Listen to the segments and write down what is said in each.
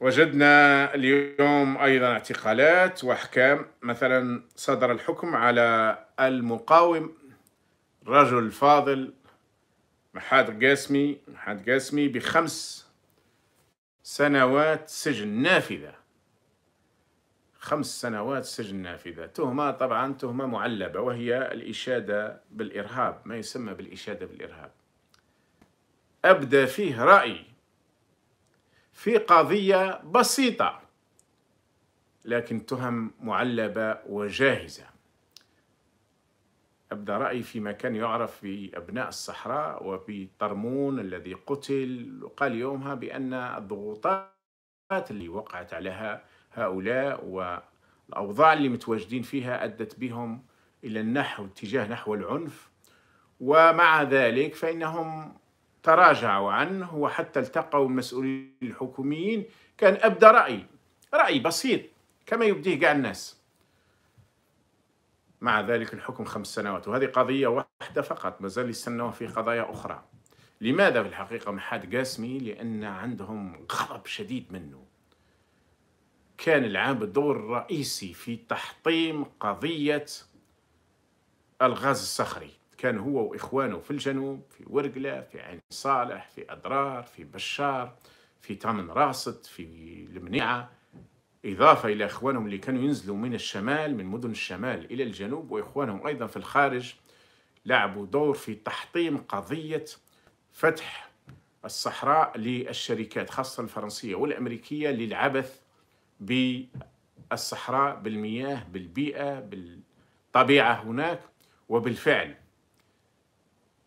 وجدنا اليوم ايضا اعتقالات واحكام مثلا صدر الحكم على المقاوم رجل فاضل محاد قاسمي محاد قاسمي بخمس سنوات سجن نافذة خمس سنوات سجن نافذة تهمة طبعا تهمة معلبة وهي الإشادة بالإرهاب ما يسمى بالإشادة بالإرهاب أبدى فيه رأي في قضية بسيطة لكن تهم معلبة وجاهزة أبدى رأيي فيما كان يعرف بأبناء الصحراء وبطرمون الذي قتل وقال يومها بأن الضغوطات اللي وقعت عليها هؤلاء والأوضاع اللي متواجدين فيها أدت بهم إلى النحو اتجاه نحو العنف ومع ذلك فإنهم تراجعوا عنه وحتى التقوا المسؤولين الحكوميين كان أبدى رأي رأي بسيط كما يبديه قاع الناس مع ذلك الحكم خمس سنوات وهذه قضية واحدة فقط مازال يستنوا في قضايا أخرى لماذا في الحقيقة محاد قاسمي لأن عندهم غضب شديد منه كان العام دور رئيسي في تحطيم قضية الغاز الصخري كان هو وإخوانه في الجنوب في ورقلة في عين صالح في أدرار في بشار في تامن راست في المنيعة إضافة إلى إخوانهم اللي كانوا ينزلوا من الشمال من مدن الشمال إلى الجنوب وإخوانهم أيضا في الخارج لعبوا دور في تحطيم قضية فتح الصحراء للشركات خاصة الفرنسية والأمريكية للعبث بالصحراء بالمياه بالبيئة بالطبيعة هناك وبالفعل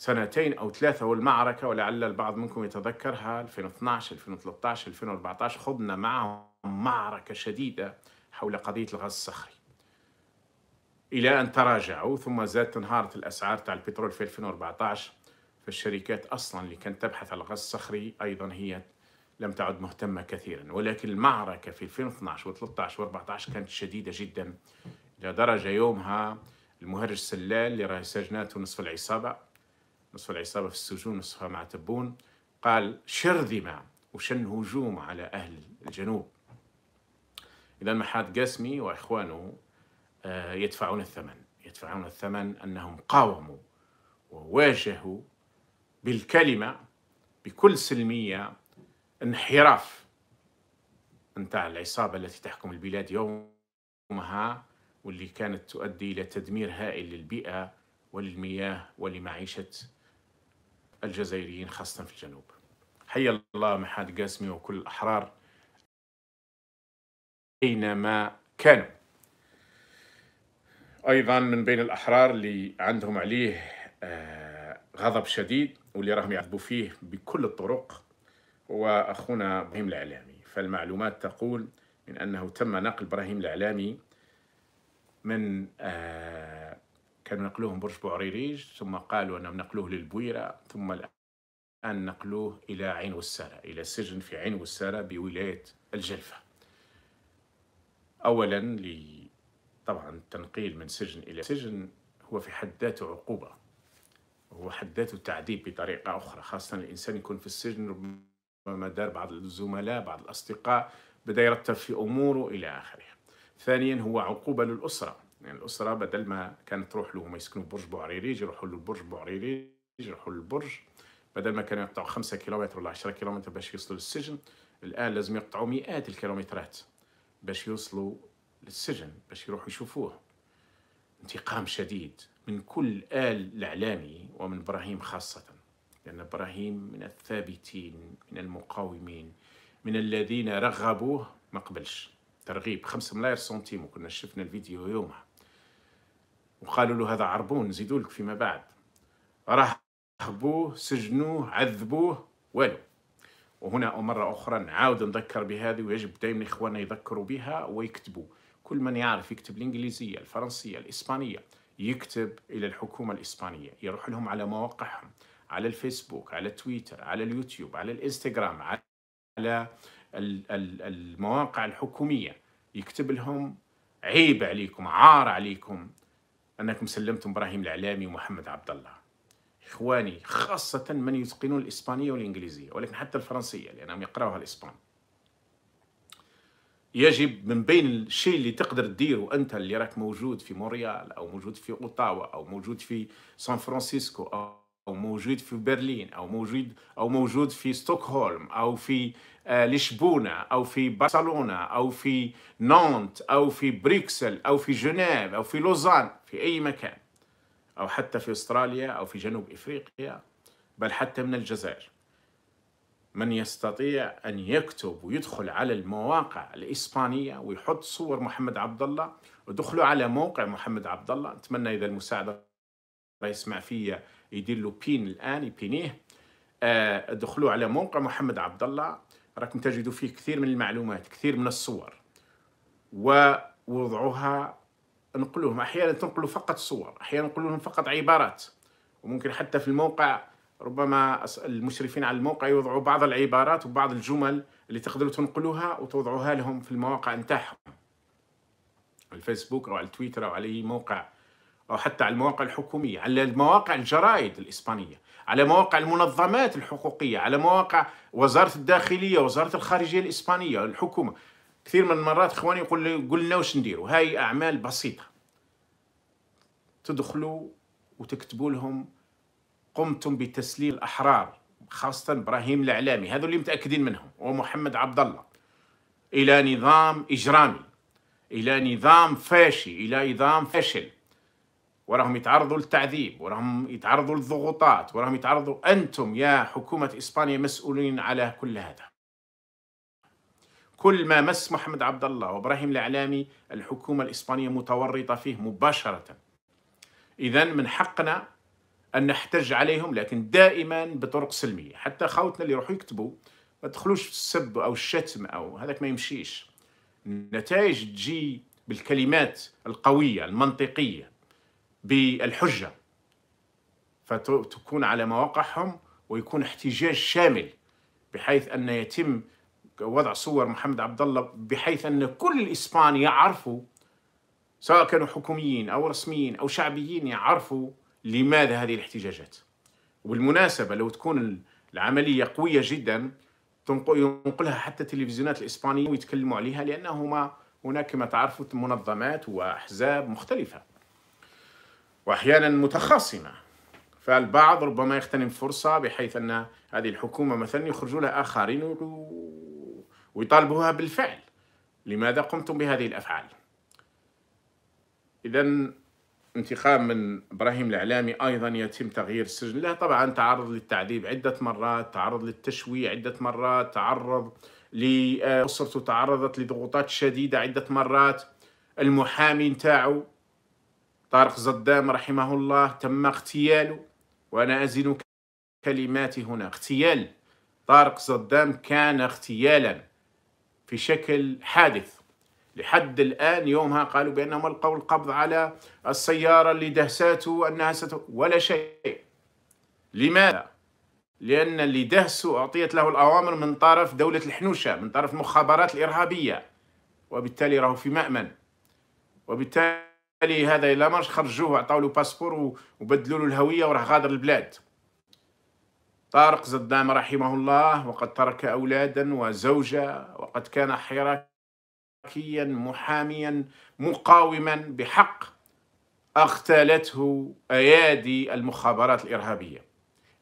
سنتين أو ثلاثة والمعركة ولعل البعض منكم يتذكرها 2012 2013 2014 خضنا معهم معركة شديدة حول قضية الغاز الصخري إلى أن تراجعوا ثم زادت انهارت الأسعار تاع البترول في 2014 فالشركات أصلا اللي كانت تبحث على الغاز الصخري أيضا هي لم تعد مهتمة كثيرا ولكن المعركة في 2012 و13 و14 كانت شديدة جدا إلى درجة يومها المهرج سلال اللي راه سجناته نصف العصابة نصف العصابة في السجون نصفها مع تبون قال شرذم وشن هجوم على أهل الجنوب إذا محاد قاسمي وإخوانه آه، يدفعون الثمن يدفعون الثمن أنهم قاوموا وواجهوا بالكلمة بكل سلمية انحراف نتاع العصابة التي تحكم البلاد يومها واللي كانت تؤدي إلى تدمير هائل للبيئة وللمياه ولمعيشة الجزائريين خاصة في الجنوب حيا الله محاد قاسمي وكل الأحرار أينما كانوا أيضا من بين الأحرار اللي عندهم عليه آه، غضب شديد واللي راهم يعذبوا فيه بكل الطرق هو أخونا إبراهيم الإعلامي فالمعلومات تقول من أنه تم نقل إبراهيم الإعلامي من آه كانوا نقلوه من برج بوعريريج ثم قالوا أنهم نقلوه للبويرة ثم الآن نقلوه إلى عين والسارة إلى سجن في عين والسارة بولاية الجلفة أولا طبعا التنقيل من سجن إلى سجن هو في حد ذاته عقوبة هو حد ذاته تعذيب بطريقة أخرى خاصة الإنسان يكون في السجن ربما دار بعض الزملاء بعض الأصدقاء بدأ يرتب في أموره إلى آخره ثانيا هو عقوبة للأسرة يعني الاسره بدل ما كانت تروح له هما يسكنوا برج بوعريريج يروحوا للبرج بوعريريج يروحوا للبرج بدل ما كانوا يقطعوا 5 كيلومتر ولا 10 كيلومتر باش يوصلوا للسجن الان لازم يقطعوا مئات الكيلومترات باش يوصلوا للسجن باش يروحوا يشوفوه انتقام شديد من كل آل الإعلامي ومن إبراهيم خاصة لأن إبراهيم من الثابتين من المقاومين من الذين رغبوه ما قبلش ترغيب خمسة ملايير سنتيم وكنا شفنا الفيديو يومها وقالوا له هذا عربون نزيدوا لك فيما بعد راح سجنوه عذبوه والو وهنا مرة أخرى نعاود نذكر بهذه ويجب دائما إخواننا يذكروا بها ويكتبوا كل من يعرف يكتب الإنجليزية الفرنسية الإسبانية يكتب إلى الحكومة الإسبانية يروح لهم على مواقعهم على الفيسبوك على تويتر على اليوتيوب على الإنستغرام على المواقع الحكومية يكتب لهم عيب عليكم عار عليكم أنكم سلمتم إبراهيم العلامي ومحمد عبد الله إخواني خاصة من يتقنون الإسبانية والإنجليزية ولكن حتى الفرنسية لأنهم يقرأوها الإسبان يجب من بين الشيء اللي تقدر تديره أنت اللي راك موجود في مونريال أو موجود في أوتاوا أو موجود في سان فرانسيسكو أو او موجود في برلين او موجود او موجود في ستوكهولم او في آه، لشبونه او في برشلونه او في نانت او في بريكسل او في جنيف او في لوزان في اي مكان او حتى في استراليا او في جنوب افريقيا بل حتى من الجزائر من يستطيع ان يكتب ويدخل على المواقع الاسبانيه ويحط صور محمد عبد الله ودخلوا على موقع محمد عبد الله اتمنى اذا المساعده يسمع فيا يدير له بين الان يبينيه ادخلوا آه، دخلوا على موقع محمد عبد الله راكم تجدوا فيه كثير من المعلومات كثير من الصور ووضعوها نقلوهم احيانا تنقلوا فقط صور احيانا نقول لهم فقط عبارات وممكن حتى في الموقع ربما المشرفين على الموقع يوضعوا بعض العبارات وبعض الجمل اللي تقدروا تنقلوها وتوضعوها لهم في المواقع نتاعهم الفيسبوك او على تويتر او على اي موقع أو حتى على المواقع الحكومية على المواقع الجرائد الإسبانية على مواقع المنظمات الحقوقية على مواقع وزارة الداخلية وزارة الخارجية الإسبانية الحكومة كثير من المرات إخواني يقول قلنا لنا واش نديروا هاي أعمال بسيطة تدخلوا وتكتبوا لهم قمتم بتسليل الأحرار خاصة إبراهيم الإعلامي هذو اللي متأكدين منهم ومحمد عبد الله إلى نظام إجرامي إلى نظام فاشي إلى نظام فاشل وراهم يتعرضوا للتعذيب وراهم يتعرضوا للضغوطات وراهم يتعرضوا أنتم يا حكومة إسبانيا مسؤولين على كل هذا كل ما مس محمد عبد الله وابراهيم الاعلامي الحكومه الاسبانيه متورطه فيه مباشره. اذا من حقنا ان نحتج عليهم لكن دائما بطرق سلميه، حتى خوتنا اللي يروحوا يكتبوا ما تدخلوش في السب او الشتم او هذاك ما يمشيش. النتائج تجي بالكلمات القويه المنطقيه بالحجه فتكون على مواقعهم ويكون احتجاج شامل بحيث ان يتم وضع صور محمد عبد الله بحيث ان كل الاسبان يعرفوا سواء كانوا حكوميين او رسميين او شعبيين يعرفوا لماذا هذه الاحتجاجات وبالمناسبه لو تكون العمليه قويه جدا ينقلها حتى التلفزيونات الاسبانيه ويتكلموا عليها لانهما هناك ما تعرفوا منظمات واحزاب مختلفه وأحيانا متخاصمة فالبعض ربما يغتنم فرصة بحيث أن هذه الحكومة مثلا يخرجوا لها آخرين ويطالبوها بالفعل لماذا قمتم بهذه الأفعال إذا انتقام من ابراهيم الاعلامي ايضا يتم تغيير السجن له طبعا تعرض للتعذيب عده مرات تعرض للتشوي عده مرات تعرض لاسرته آه، تعرضت لضغوطات شديده عده مرات المحامي نتاعو طارق زدام رحمه الله تم اغتياله وأنا أزن كلماتي هنا اغتيال طارق صدام كان اغتيالا في شكل حادث لحد الآن يومها قالوا بأنهم ألقوا القبض على السيارة اللي دهساته أنها ست... ولا شيء لماذا؟ لأن اللي دهسه أعطيت له الأوامر من طرف دولة الحنوشة من طرف المخابرات الإرهابية وبالتالي راهو في مأمن وبالتالي لي هذا لا مارش خرجوه عطاو له باسبور وبدلوا له الهويه وراه غادر البلاد طارق زدام رحمه الله وقد ترك اولادا وزوجه وقد كان حراكيا محاميا مقاوما بحق اغتالته ايادي المخابرات الارهابيه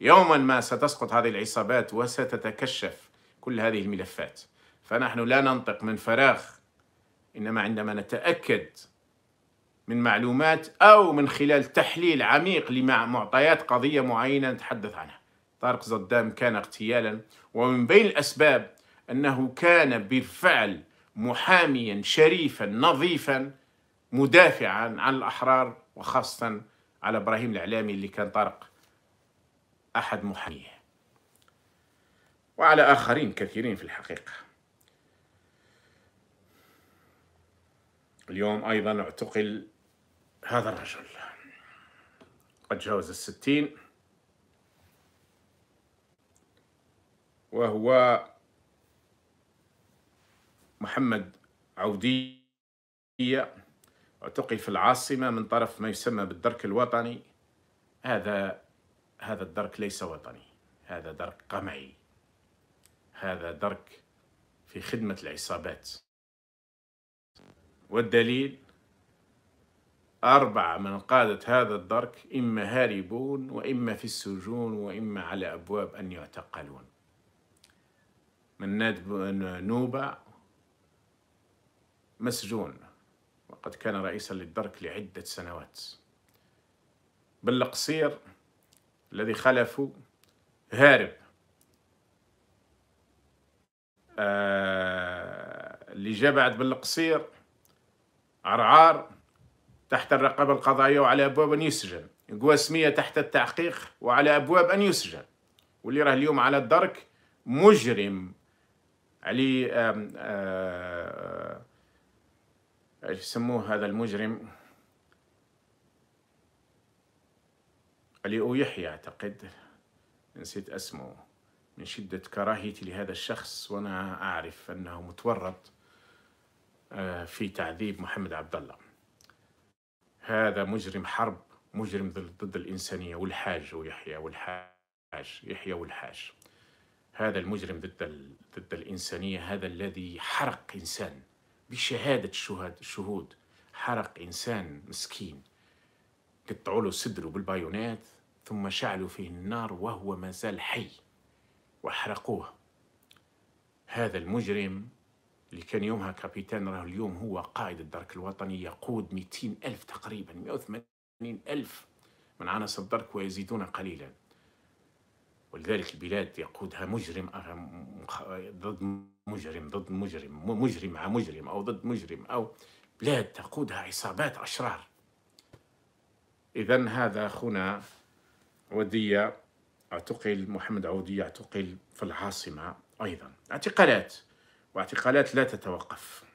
يوما ما ستسقط هذه العصابات وستتكشف كل هذه الملفات فنحن لا ننطق من فراغ انما عندما نتاكد من معلومات أو من خلال تحليل عميق لمعطيات قضية معينة نتحدث عنها طارق صدام كان اغتيالا ومن بين الأسباب أنه كان بالفعل محاميا شريفا نظيفا مدافعا عن الأحرار وخاصة على إبراهيم الإعلامي اللي كان طارق أحد محاميه وعلى آخرين كثيرين في الحقيقة اليوم أيضا اعتقل هذا الرجل قد جاوز الستين وهو محمد عودية اعتقل في العاصمة من طرف ما يسمى بالدرك الوطني هذا هذا الدرك ليس وطني هذا درك قمعي هذا درك في خدمة العصابات والدليل أربعة من قادة هذا الدرك إما هاربون وإما في السجون وإما على أبواب أن يعتقلون مناد بن نوبع مسجون وقد كان رئيسا للدرك لعدة سنوات بالقصير الذي خلفه هارب آه اللي جاء بعد بالقصير عرعار تحت الرقابة القضائية وعلى أبواب أن يسجن قواسمية تحت التحقيق وعلى أبواب أن يسجن واللي راه اليوم على الدرك مجرم علي آه، ايش يسموه هذا المجرم علي أو يحيى أعتقد نسيت اسمه من شدة كراهيتي لهذا الشخص وأنا أعرف أنه متورط آه، في تعذيب محمد عبد الله هذا مجرم حرب مجرم ضد الإنسانية والحاج ويحيى والحاج يحيى والحاج هذا المجرم ضد ضد الإنسانية هذا الذي حرق إنسان بشهادة الشهود الشهود حرق إنسان مسكين قطعوا له صدره بالبايونات ثم شعلوا فيه النار وهو ما زال حي وأحرقوه هذا المجرم اللي كان يومها كابيتان راه اليوم هو قائد الدرك الوطني يقود 200 ألف تقريبا 180 ألف من عناصر الدرك ويزيدون قليلا ولذلك البلاد يقودها مجرم آه، ضد مجرم ضد مجرم مجرم مع مجرم أو ضد مجرم أو بلاد تقودها عصابات أشرار إذا هذا أخونا ودية اعتقل محمد عودية اعتقل في العاصمة أيضا اعتقالات واعتقالات لا تتوقف